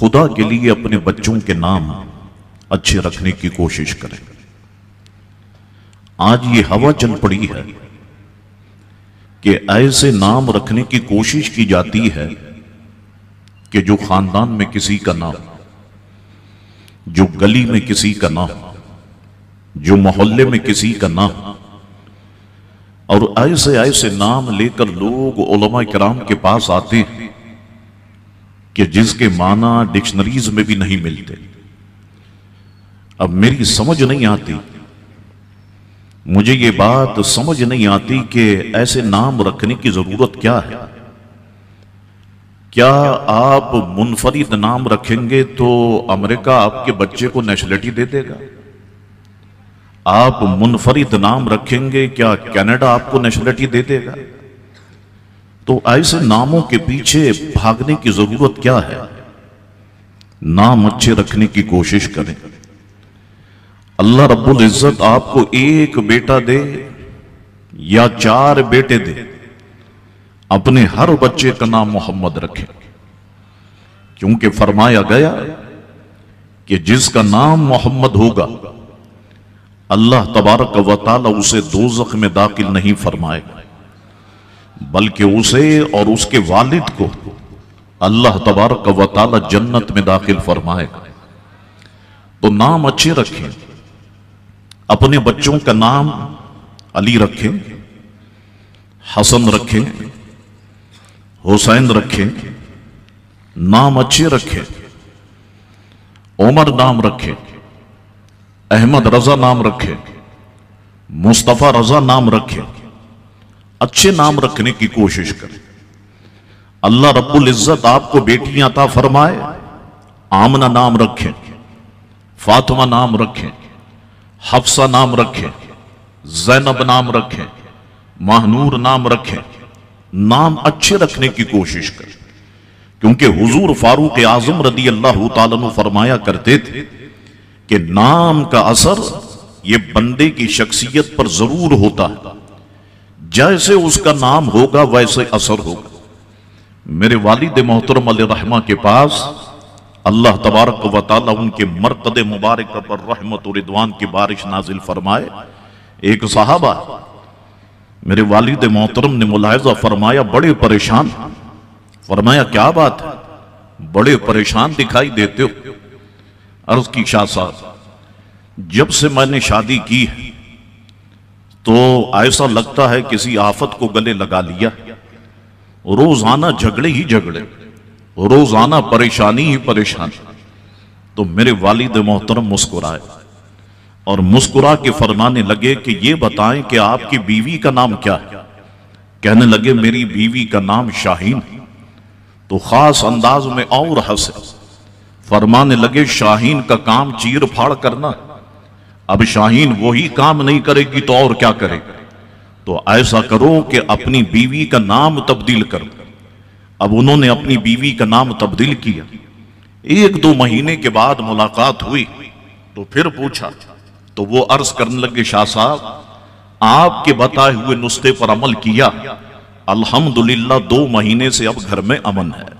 खुदा के लिए अपने बच्चों के नाम अच्छे रखने की कोशिश करें आज ये हवा चल पड़ी है कि ऐसे नाम रखने की कोशिश की जाती है कि जो खानदान में किसी का ना हो जो गली में किसी का ना हो जो मोहल्ले में किसी का ना हो और ऐसे ऐसे नाम लेकर लोग उलमा कराम के पास आते हैं कि जिसके माना डिक्शनरीज में भी नहीं मिलते अब मेरी समझ नहीं आती मुझे ये बात समझ नहीं आती कि ऐसे नाम रखने की जरूरत क्या है क्या आप मुनफरिद नाम रखेंगे तो अमेरिका आपके बच्चे को नेशनलिटी दे देगा आप मुनफरिद नाम रखेंगे क्या कनाडा आपको नेशनलिटी दे देगा तो ऐसे नामों के पीछे भागने की जरूरत क्या है नाम अच्छे रखने की कोशिश करें अल्लाह रब्बुल इज्जत आपको एक बेटा दे या चार बेटे दे अपने हर बच्चे का नाम मोहम्मद रखें क्योंकि फरमाया गया कि जिसका नाम मोहम्मद होगा अल्लाह तबारक वाल उसे दोजख में दाखिल नहीं फरमाएगा बल्कि उसे और उसके वालिद को अल्लाह तबारक व ताली जन्नत में दाखिल फरमाएगा तो नाम अच्छे रखें अपने बच्चों का नाम अली रखें हसन रखें हुसैन रखें नाम अच्छे रखें उमर नाम रखें अहमद रजा नाम रखें मुस्तफ़ा रजा नाम रखें अच्छे नाम रखने की कोशिश करें अल्लाह रब्बुल इज्जत आपको बेटियां था फरमाए आमना नाम रखें फातिमा नाम रखें हफ्सा नाम रखें जैनब नाम रखें महनूर नाम रखें नाम अच्छे रखने की कोशिश करें क्योंकि हुजूर फारूक आजम रदी अल्लाह तु फरमाया करते थे कि नाम का असर ये बंदे की शख्सियत पर जरूर होता है जैसे उसका नाम होगा वैसे असर होगा मेरे वालिद मोहतरम रहमा के पास अल्लाह तबारक व उनके मरकद मुबारक पर रहमत रिदवान की बारिश नाजिल फरमाए एक साहबा मेरे वालिद मोहतरम ने मुलायजा फरमाया बड़े परेशान फरमाया क्या बात है बड़े परेशान दिखाई देते हो अर्ज की शाह साहब जब से मैंने शादी की है तो ऐसा लगता है किसी आफत को गले लगा लिया रोजाना झगड़े ही झगड़े रोजाना परेशानी ही परेशानी तो मेरे वालिद मोहतरम मुस्कुराए और मुस्कुरा के फरमाने लगे कि ये बताएं कि आपकी बीवी का नाम क्या है कहने लगे मेरी बीवी का नाम शाहीन तो खास अंदाज में और हंसे फरमाने लगे शाहीन का काम चीर फाड़ करना है अब शाहीन वही काम नहीं करेगी तो और क्या करे तो ऐसा करो कि अपनी बीवी का नाम तब्दील करो अब उन्होंने अपनी बीवी का नाम तब्दील किया एक दो महीने के बाद मुलाकात हुई तो फिर पूछा तो वो अर्ज करने लगे शाह साहब आपके बताए हुए नुस्खे पर अमल किया अल्हम्दुलिल्लाह दो महीने से अब घर में अमन है